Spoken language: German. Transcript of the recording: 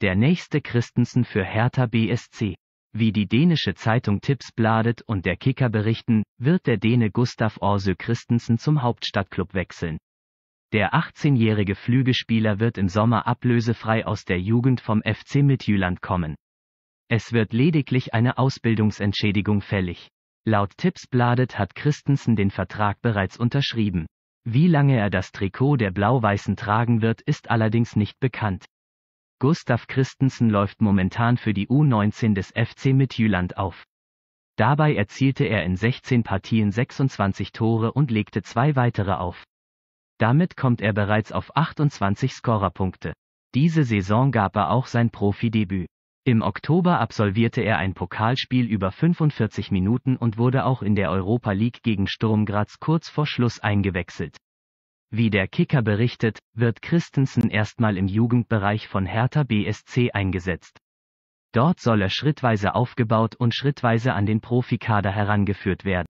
der nächste Christensen für Hertha BSC. Wie die dänische Zeitung Tipps bladet und der Kicker berichten, wird der Däne Gustav Orsö Christensen zum Hauptstadtklub wechseln. Der 18-jährige Flügelspieler wird im Sommer ablösefrei aus der Jugend vom FC Midtjylland kommen. Es wird lediglich eine Ausbildungsentschädigung fällig. Laut Tipps bladet hat Christensen den Vertrag bereits unterschrieben. Wie lange er das Trikot der Blau-Weißen tragen wird, ist allerdings nicht bekannt. Gustav Christensen läuft momentan für die U19 des FC Midtjylland auf. Dabei erzielte er in 16 Partien 26 Tore und legte zwei weitere auf. Damit kommt er bereits auf 28 Scorerpunkte. Diese Saison gab er auch sein Profidebüt. Im Oktober absolvierte er ein Pokalspiel über 45 Minuten und wurde auch in der Europa League gegen Sturm Graz kurz vor Schluss eingewechselt. Wie der Kicker berichtet, wird Christensen erstmal im Jugendbereich von Hertha BSC eingesetzt. Dort soll er schrittweise aufgebaut und schrittweise an den Profikader herangeführt werden